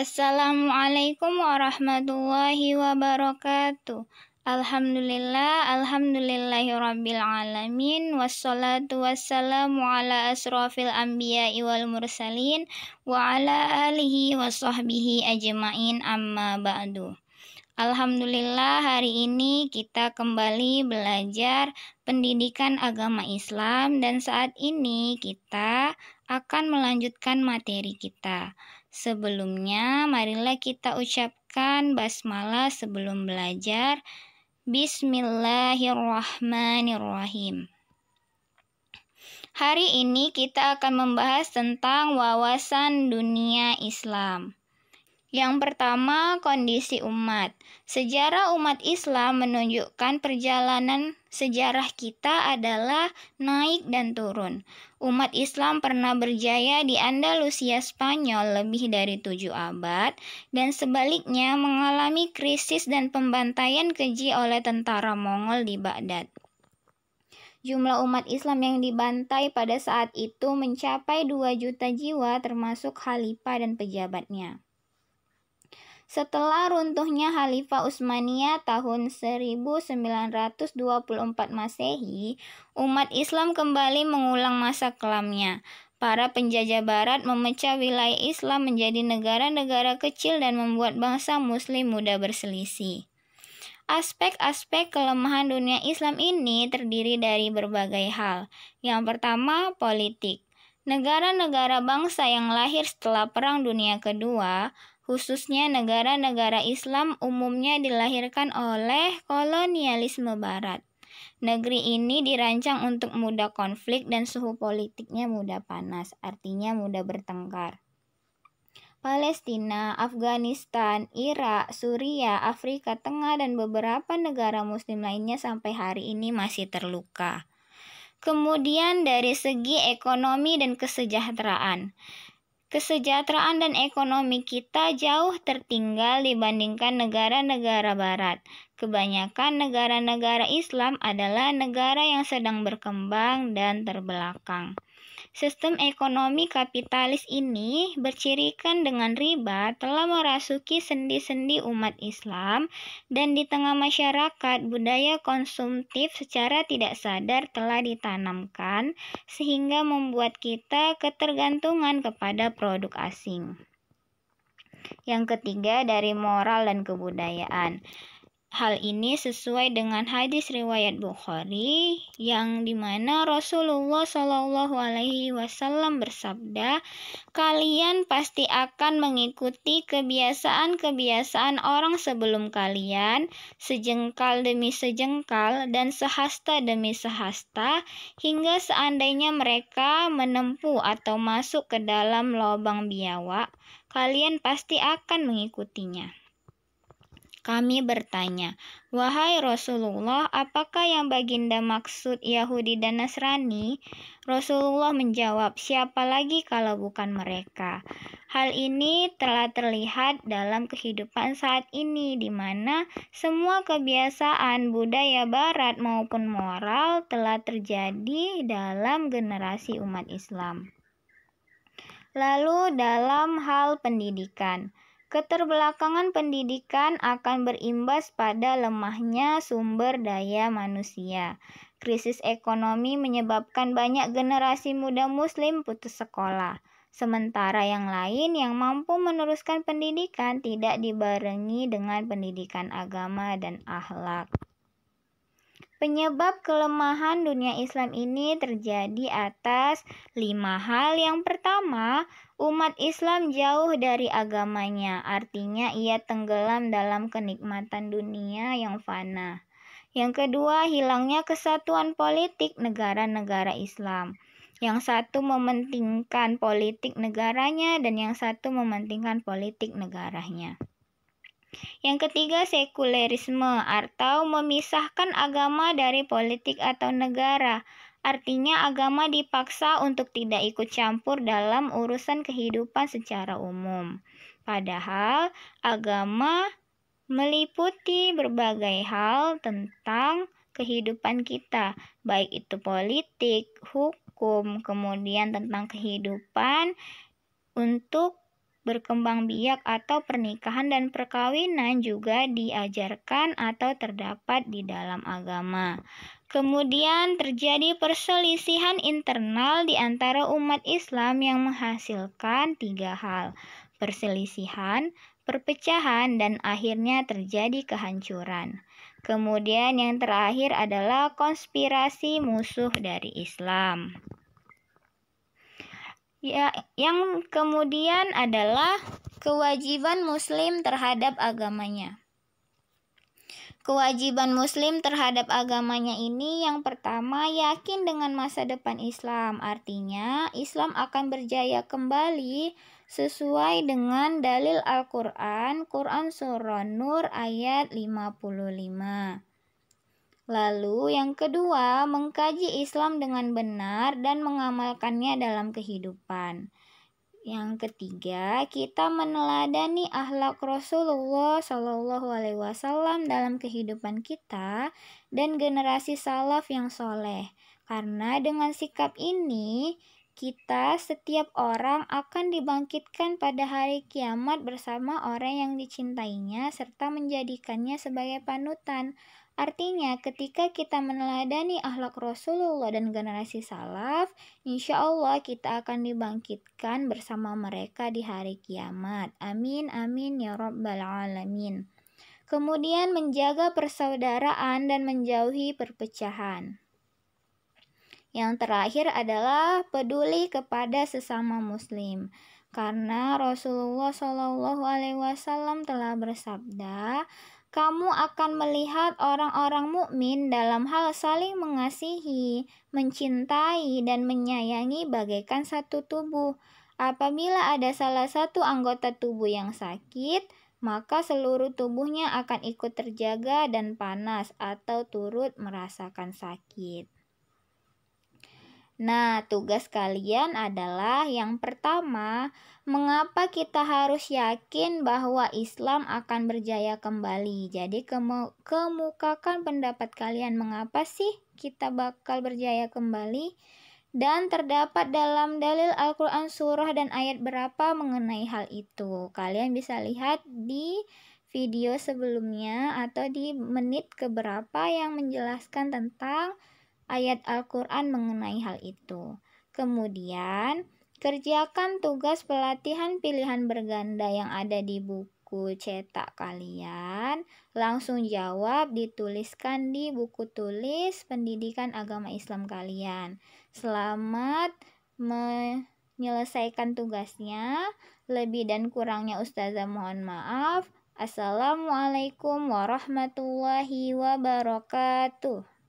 Assalamualaikum warahmatullahi wabarakatuh. Alhamdulillah, alhamdulillahirrabbilalamin, wassalatu wassalamu ala asrafil anbiya wal mursalin wa ala alihi sahbihi ajmain amma ba'du. Alhamdulillah hari ini kita kembali belajar pendidikan agama Islam dan saat ini kita akan melanjutkan materi kita. Sebelumnya, marilah kita ucapkan basmalah sebelum belajar. Bismillahirrahmanirrahim. Hari ini kita akan membahas tentang wawasan dunia Islam. Yang pertama, kondisi umat. Sejarah umat Islam menunjukkan perjalanan sejarah kita adalah naik dan turun. Umat Islam pernah berjaya di Andalusia Spanyol lebih dari tujuh abad dan sebaliknya mengalami krisis dan pembantaian keji oleh tentara Mongol di Baghdad. Jumlah umat Islam yang dibantai pada saat itu mencapai 2 juta jiwa termasuk khalifah dan pejabatnya. Setelah runtuhnya Khalifah Utsmaniyah tahun 1924 Masehi, umat Islam kembali mengulang masa kelamnya. Para penjajah barat memecah wilayah Islam menjadi negara-negara kecil dan membuat bangsa muslim mudah berselisih. Aspek-aspek kelemahan dunia Islam ini terdiri dari berbagai hal. Yang pertama, politik. Negara-negara bangsa yang lahir setelah Perang Dunia Kedua khususnya negara-negara Islam umumnya dilahirkan oleh kolonialisme Barat. Negeri ini dirancang untuk mudah konflik dan suhu politiknya mudah panas, artinya mudah bertengkar. Palestina, Afghanistan, Irak, Suriah, Afrika Tengah, dan beberapa negara Muslim lainnya sampai hari ini masih terluka. Kemudian, dari segi ekonomi dan kesejahteraan, kesejahteraan dan ekonomi kita jauh tertinggal dibandingkan negara-negara Barat. Kebanyakan negara-negara Islam adalah negara yang sedang berkembang dan terbelakang. Sistem ekonomi kapitalis ini bercirikan dengan riba telah merasuki sendi-sendi umat Islam dan di tengah masyarakat budaya konsumtif secara tidak sadar telah ditanamkan sehingga membuat kita ketergantungan kepada produk asing. Yang ketiga dari moral dan kebudayaan. Hal ini sesuai dengan hadis riwayat Bukhari yang dimana Rasulullah Shallallahu Alaihi Wasallam bersabda, kalian pasti akan mengikuti kebiasaan-kebiasaan orang sebelum kalian, sejengkal demi sejengkal dan sehasta demi sehasta, hingga seandainya mereka menempuh atau masuk ke dalam lubang biawak, kalian pasti akan mengikutinya. Kami bertanya, "Wahai Rasulullah, apakah yang Baginda maksud Yahudi dan Nasrani?" Rasulullah menjawab, "Siapa lagi kalau bukan mereka?" Hal ini telah terlihat dalam kehidupan saat ini, di mana semua kebiasaan budaya Barat maupun moral telah terjadi dalam generasi umat Islam. Lalu, dalam hal pendidikan. Keterbelakangan pendidikan akan berimbas pada lemahnya sumber daya manusia. Krisis ekonomi menyebabkan banyak generasi muda Muslim putus sekolah, sementara yang lain yang mampu meneruskan pendidikan tidak dibarengi dengan pendidikan agama dan akhlak. Penyebab kelemahan dunia Islam ini terjadi atas lima hal. Yang pertama, umat Islam jauh dari agamanya, artinya ia tenggelam dalam kenikmatan dunia yang fana. Yang kedua, hilangnya kesatuan politik negara-negara Islam. Yang satu mementingkan politik negaranya, dan yang satu mementingkan politik negaranya. Yang ketiga, sekulerisme atau memisahkan agama dari politik atau negara. Artinya agama dipaksa untuk tidak ikut campur dalam urusan kehidupan secara umum. Padahal agama meliputi berbagai hal tentang kehidupan kita, baik itu politik, hukum, kemudian tentang kehidupan untuk berkembang biak atau pernikahan dan perkawinan juga diajarkan atau terdapat di dalam agama. Kemudian terjadi perselisihan internal di antara umat Islam yang menghasilkan tiga hal: perselisihan, perpecahan, dan akhirnya terjadi kehancuran. Kemudian yang terakhir adalah konspirasi musuh dari Islam. Ya, yang kemudian adalah kewajiban muslim terhadap agamanya. Kewajiban muslim terhadap agamanya ini yang pertama yakin dengan masa depan Islam. Artinya, Islam akan berjaya kembali sesuai dengan dalil Al-Qur'an, Quran surah Nur ayat 55. Lalu, yang kedua, mengkaji Islam dengan benar dan mengamalkannya dalam kehidupan. Yang ketiga, kita meneladani akhlak Rasulullah Shallallahu Alaihi Wasallam dalam kehidupan kita dan generasi salaf yang soleh. Karena dengan sikap ini, kita setiap orang akan dibangkitkan pada hari kiamat bersama orang yang dicintainya serta menjadikannya sebagai panutan. Artinya, ketika kita meneladani akhlak Rasulullah dan generasi salaf, insya Allah kita akan dibangkitkan bersama mereka di hari kiamat. Amin, amin, ya Rabbal 'Alamin. Kemudian, menjaga persaudaraan dan menjauhi perpecahan. Yang terakhir adalah peduli kepada sesama Muslim karena Rasulullah saw telah bersabda, kamu akan melihat orang-orang mukmin dalam hal saling mengasihi, mencintai, dan menyayangi bagaikan satu tubuh. Apabila ada salah satu anggota tubuh yang sakit, maka seluruh tubuhnya akan ikut terjaga dan panas atau turut merasakan sakit. Nah, tugas kalian adalah yang pertama, mengapa kita harus yakin bahwa Islam akan berjaya kembali? Jadi, kemu kemukakan pendapat kalian, mengapa sih kita bakal berjaya kembali? Dan terdapat dalam dalil Al-Quran surah dan ayat berapa mengenai hal itu. Kalian bisa lihat di video sebelumnya atau di menit keberapa yang menjelaskan tentang ayat Al-Quran mengenai hal itu. Kemudian, kerjakan tugas pelatihan pilihan berganda yang ada di buku cetak kalian. Langsung jawab dituliskan di buku tulis pendidikan agama Islam kalian. Selamat menyelesaikan tugasnya. Lebih dan kurangnya Ustazah mohon maaf. Assalamualaikum warahmatullahi wabarakatuh.